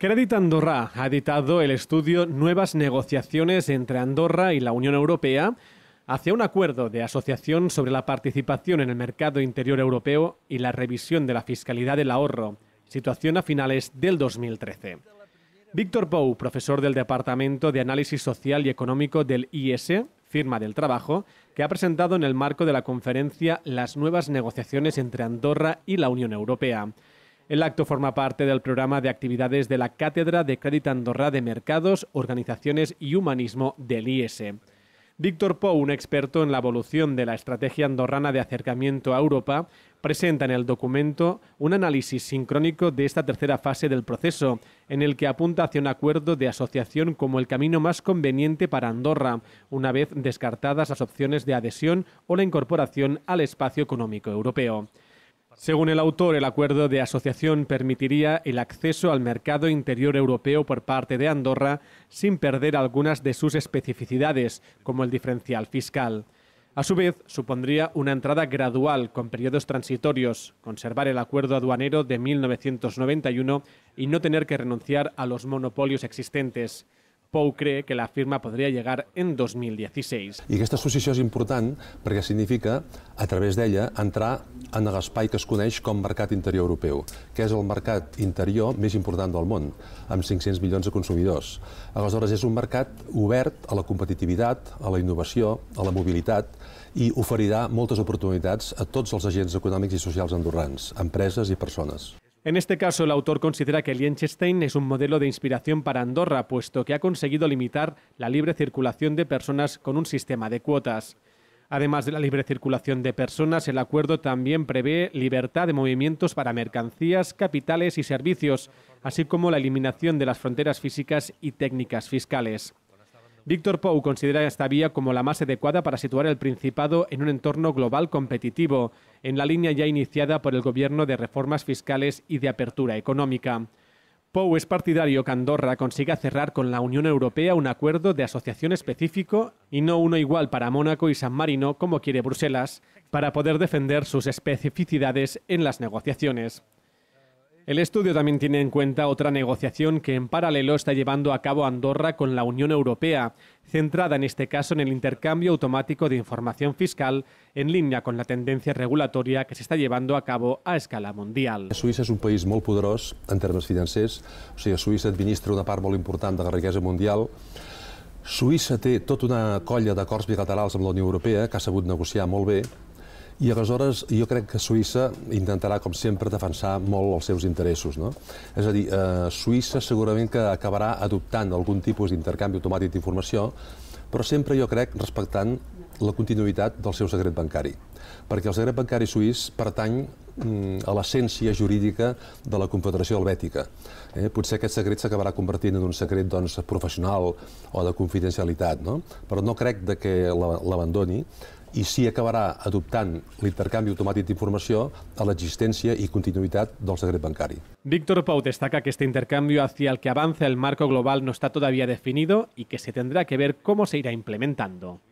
Credit Andorra ha editado el estudio Nuevas negociaciones entre Andorra y la Unión Europea hacia un acuerdo de asociación sobre la participación en el mercado interior europeo y la revisión de la fiscalidad del ahorro, situación a finales del 2013. Víctor Pou, profesor del Departamento de Análisis Social y Económico del IS, e firma del trabajo, que ha presentado en el marco de la conferencia las nuevas negociaciones entre Andorra y la Unión Europea. El acto forma parte del programa de actividades de la Cátedra de Crédito Andorra de Mercados, Organizaciones y Humanismo del IES. E. Víctor Pou, un experto en la evolución de la estrategia andorrana de acercamiento a Europa, presenta en el documento un análisis sincrónico de esta tercera fase del proceso, en el que apunta hacia un acuerdo de asociación como el camino más conveniente para Andorra, una vez descartadas las opciones de adhesión o la incorporación al espacio económico europeo. Según el autor, el acuerdo de asociación permitiría el acceso al mercado interior europeo por parte de Andorra sin perder algunas de sus especificidades, como el diferencial fiscal. A su vez, supondría una entrada gradual con periodos transitorios, conservar el acuerdo aduanero de 1991 y no tener que renunciar a los monopolios existentes. Pou cree que la firma podria llegar en 2016. I aquesta associació és important perquè significa, a través d'ella, entrar en l'espai que es coneix com mercat interior europeu, que és el mercat interior més important del món, amb 500 milions de consumidors. Aleshores, és un mercat obert a la competitivitat, a la innovació, a la mobilitat, i oferirà moltes oportunitats a tots els agents econòmics i socials andorrans, empreses i persones. En este caso, el autor considera que Liechtenstein es un modelo de inspiración para Andorra, puesto que ha conseguido limitar la libre circulación de personas con un sistema de cuotas. Además de la libre circulación de personas, el acuerdo también prevé libertad de movimientos para mercancías, capitales y servicios, así como la eliminación de las fronteras físicas y técnicas fiscales. Víctor Pou considera esta vía como la más adecuada para situar el Principado en un entorno global competitivo, en la línea ya iniciada por el Gobierno de reformas fiscales y de apertura económica. Pou es partidario que Andorra consiga cerrar con la Unión Europea un acuerdo de asociación específico y no uno igual para Mónaco y San Marino como quiere Bruselas, para poder defender sus especificidades en las negociaciones. El estudio también tiene en cuenta otra negociación que en paralelo está llevando a cabo Andorra con la Unión Europea, centrada en este caso en el intercambio automático de información fiscal en línea con la tendencia regulatoria que se está llevando a cabo a escala mundial. Suiza es un país muy poderoso en términos financieros, o sea, Suiza administra una parte importante important de la riqueza mundial, Suiza té toda una colla de d'acords bilaterales amb la Unión Europea que ha sabut negociar molt bé I aleshores jo crec que Suïssa intentarà, com sempre, defensar molt els seus interessos. No? És a dir, eh, Suïssa segurament que acabarà adoptant algun tipus d'intercanvi automàtic d'informació, però sempre jo crec respectant la continuïtat del seu secret bancari. Perquè el secret bancari suís pertany mm, a l'essència jurídica de la Confederació Helvètica. Eh? Potser aquest secret s'acabarà convertint en un secret doncs, professional o de confidencialitat, no? però no crec de que l'abandoni, i si acabarà adoptant l'intercanvi automàtic d'informació a l'existència i continuïtat del secret bancari. Víctor Pau destaca que este intercambio hacia el que avanza el marco global no está todavía definido y que se tendrá que ver cómo se irá implementando.